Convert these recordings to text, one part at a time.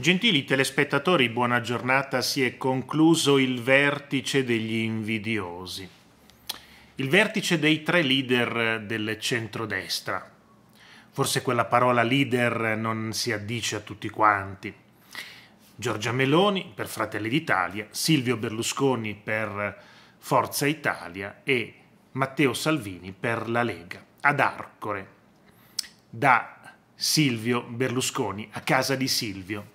Gentili telespettatori, buona giornata. Si è concluso il vertice degli invidiosi, il vertice dei tre leader del centrodestra. Forse quella parola leader non si addice a tutti quanti. Giorgia Meloni per Fratelli d'Italia, Silvio Berlusconi per Forza Italia e Matteo Salvini per la Lega, ad Arcore, da Silvio Berlusconi, a casa di Silvio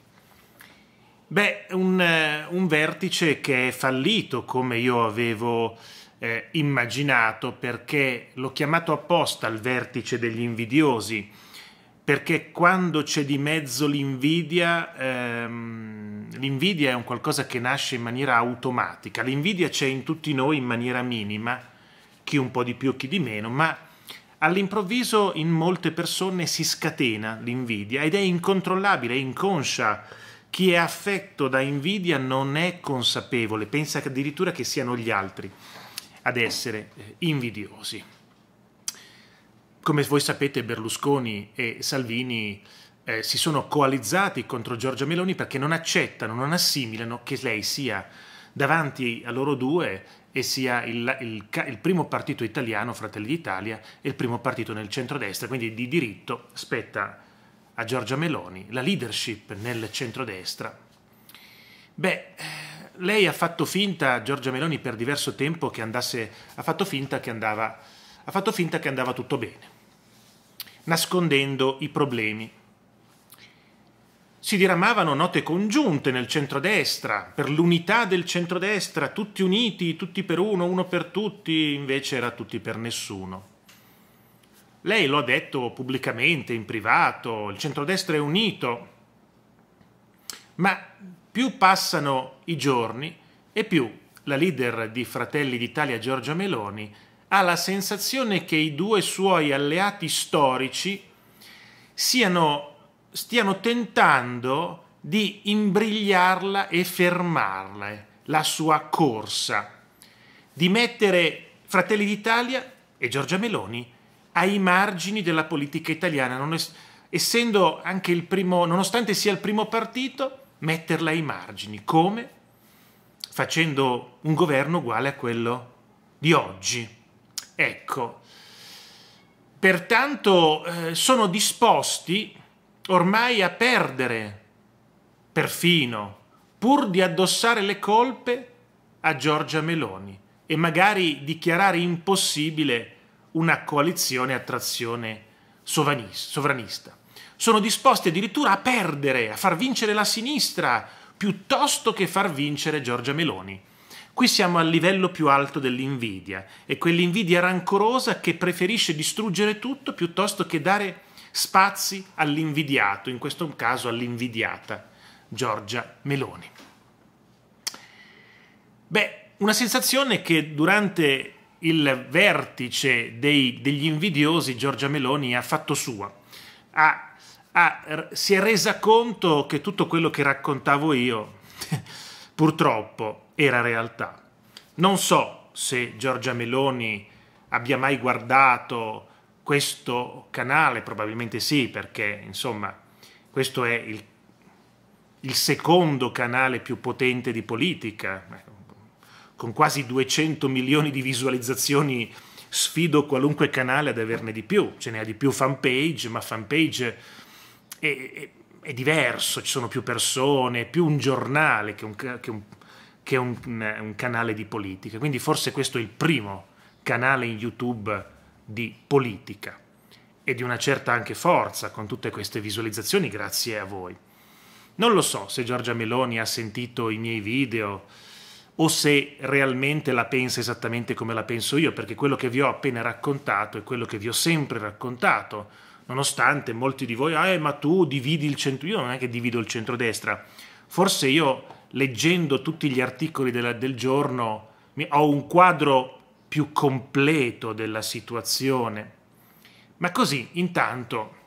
Beh, un, eh, un, vertice che è fallito come io avevo eh, immaginato perché l'ho chiamato apposta il vertice degli invidiosi perché quando c'è di mezzo l'invidia, ehm, l'invidia è un qualcosa che nasce in maniera automatica, l'invidia c'è in tutti noi in maniera minima, chi un po' di più, chi di meno, ma all'improvviso in molte persone si scatena l'invidia ed è incontrollabile, è inconscia chi è affetto da invidia non è consapevole, pensa addirittura che siano gli altri ad essere eh, invidiosi. Come voi sapete Berlusconi e Salvini eh, si sono coalizzati contro Giorgia Meloni perché non accettano, non assimilano che lei sia davanti a loro due e sia il, il, il, primo partito italiano, Fratelli d'Italia, e il primo partito nel centrodestra, quindi di diritto spetta a Giorgia Meloni, la leadership nel centrodestra. Beh, lei ha fatto finta, Giorgia Meloni per diverso tempo, che andasse, ha fatto finta che andava, ha fatto finta che andava tutto bene, nascondendo i problemi. Si diramavano note congiunte nel centrodestra, per l'unità del centrodestra, tutti uniti, tutti per uno, uno per tutti, invece era tutti per nessuno. Lei lo ha detto pubblicamente, in privato, il centrodestra è unito, ma più passano i giorni e più la leader di Fratelli d'Italia Giorgia Meloni ha la sensazione che i due suoi alleati storici siano, stiano tentando di imbrigliarla e fermarla, eh, la sua corsa, di mettere Fratelli d'Italia e Giorgia Meloni ai margini della politica italiana, es- essendo anche il primo, nonostante sia il primo partito, metterla ai margini. Come? Facendo un governo uguale a quello di oggi. Ecco, pertanto eh, sono disposti ormai a perdere, perfino, pur di addossare le colpe a Giorgia Meloni e magari dichiarare impossibile una coalizione a trazione sovranista. Sono disposti addirittura a perdere, a far vincere la sinistra, piuttosto che far vincere Giorgia Meloni. Qui siamo al livello più alto dell'invidia, e quell'invidia rancorosa che preferisce distruggere tutto piuttosto che dare spazi all'invidiato, in questo caso all'invidiata Giorgia Meloni. Beh, una sensazione che durante il vertice dei, degli invidiosi, Giorgia Meloni, ha fatto sua. Ha, ha, si è resa conto che tutto quello che raccontavo io, purtroppo, era realtà. Non so se Giorgia Meloni abbia mai guardato questo canale, probabilmente sì, perché insomma questo è il, il secondo canale più potente di politica, ecco con quasi 200 milioni di visualizzazioni sfido qualunque canale ad averne di più, ce ne ha di più fanpage, ma fanpage è, è, è diverso, ci sono più persone, è più un giornale che, un, che, un, che un, un, canale di politica, quindi forse questo è il primo canale in YouTube di politica e di una certa anche forza con tutte queste visualizzazioni grazie a voi. Non lo so se Giorgia Meloni ha sentito i miei video, o se realmente la pensa esattamente come la penso io, perché quello che vi ho appena raccontato è quello che vi ho sempre raccontato, nonostante molti di voi, ah, eh, ma tu dividi il centro, io non è che divido il centrodestra, forse io leggendo tutti gli articoli della, del giorno ho un quadro più completo della situazione, ma così intanto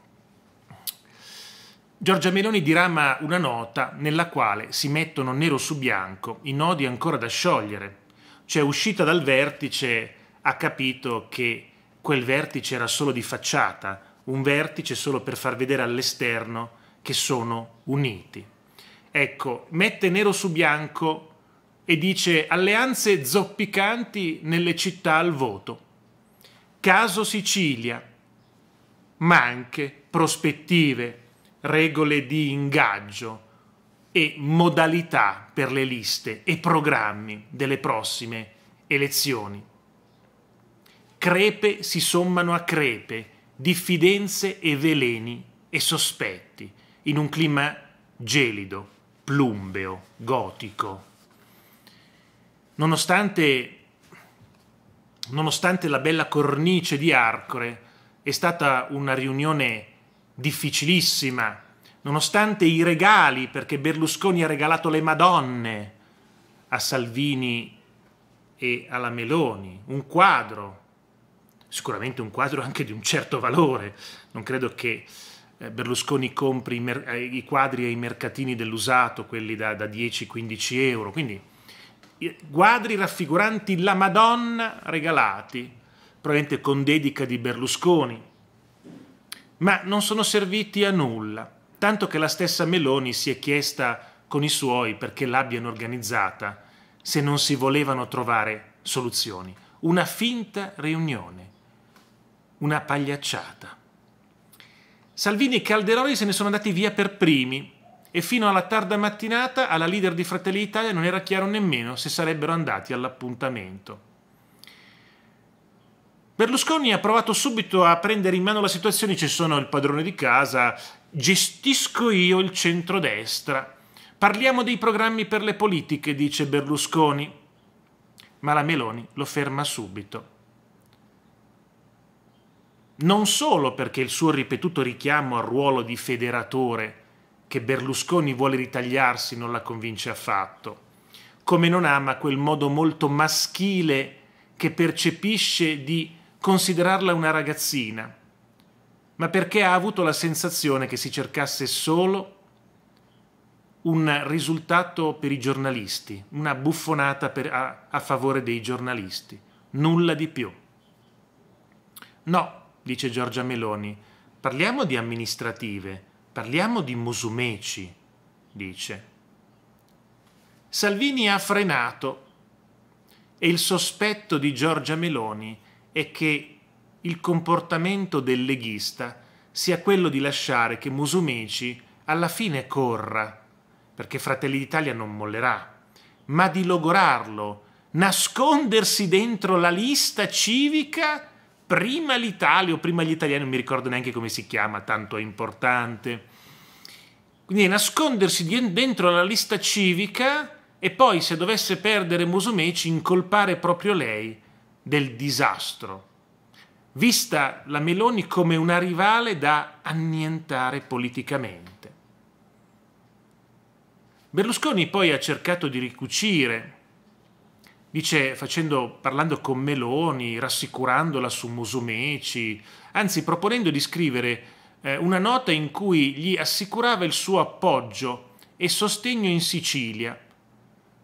Giorgia Meloni dirama una nota nella quale si mettono nero su bianco i nodi ancora da sciogliere. Cioè, uscita dal vertice, ha capito che quel vertice era solo di facciata, un vertice solo per far vedere all'esterno che sono uniti. Ecco, mette nero su bianco e dice alleanze zoppicanti nelle città al voto. Caso Sicilia, ma anche prospettive regole di ingaggio e modalità per le liste e programmi delle prossime elezioni. Crepe si sommano a crepe, diffidenze e veleni e sospetti, in un clima gelido, plumbeo, gotico. Nonostante, nonostante la bella cornice di Arcore, è stata una riunione difficilissima, nonostante i regali, perché Berlusconi ha regalato le Madonne a Salvini e alla Meloni, un quadro, sicuramente un quadro anche di un certo valore, non credo che eh, Berlusconi compri i, eh, i quadri ai mercatini dell'usato, quelli da, da 10-15 euro, quindi quadri raffiguranti la Madonna regalati, probabilmente con dedica di Berlusconi, ma non sono serviti a nulla, tanto che la stessa Meloni si è chiesta con i suoi perché l'abbiano organizzata, se non si volevano trovare soluzioni. Una finta riunione, una pagliacciata. Salvini e Calderoni se ne sono andati via per primi e fino alla tarda mattinata alla leader di Fratelli Italia non era chiaro nemmeno se sarebbero andati all'appuntamento. Berlusconi ha provato subito a prendere in mano la situazione, ci sono il padrone di casa, gestisco io il centrodestra. Parliamo dei programmi per le politiche, dice Berlusconi. Ma la Meloni lo ferma subito. Non solo perché il suo ripetuto richiamo al ruolo di federatore che Berlusconi vuole ritagliarsi non la convince affatto, come non ama quel modo molto maschile che percepisce di considerarla una ragazzina, ma perché ha avuto la sensazione che si cercasse solo un risultato per i giornalisti, una buffonata per, a, a favore dei giornalisti, nulla di più. No, dice Giorgia Meloni, parliamo di amministrative, parliamo di Musumeci, dice. Salvini ha frenato e il sospetto di Giorgia Meloni è che il comportamento del leghista sia quello di lasciare che Musumeci alla fine corra, perché Fratelli d'Italia non mollerà, ma di logorarlo, nascondersi dentro la lista civica prima l'Italia o prima gli italiani, non mi ricordo neanche come si chiama, tanto è importante. Quindi nascondersi dentro la lista civica e poi se dovesse perdere Musumeci incolpare proprio lei del disastro, vista la Meloni come una rivale da annientare politicamente. Berlusconi poi ha cercato di ricucire, dice facendo, parlando con Meloni, rassicurandola su Musumeci, anzi proponendo di scrivere eh, una nota in cui gli assicurava il suo appoggio e sostegno in Sicilia.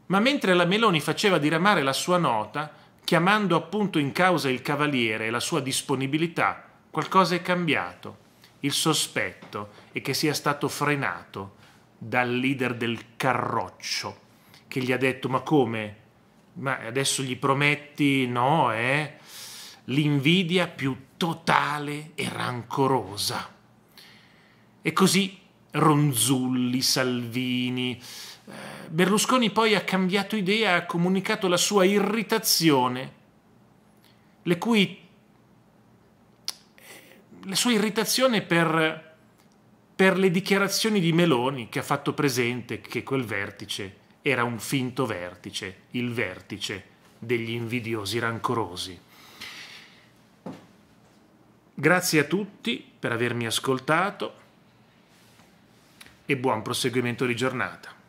Ma mentre la Meloni faceva diramare la sua nota, chiamando appunto in causa il cavaliere e la sua disponibilità, qualcosa è cambiato. Il sospetto è che sia stato frenato dal leader del carroccio, che gli ha detto ma come? Ma adesso gli prometti no, eh? L'invidia più totale e rancorosa. E così Ronzulli, Salvini. Eh, Berlusconi poi ha cambiato idea, ha comunicato la sua irritazione, le cui eh, la sua irritazione per, per le dichiarazioni di Meloni che ha fatto presente che quel vertice era un finto vertice, il vertice degli invidiosi rancorosi. Grazie a tutti per avermi ascoltato e buon proseguimento di giornata.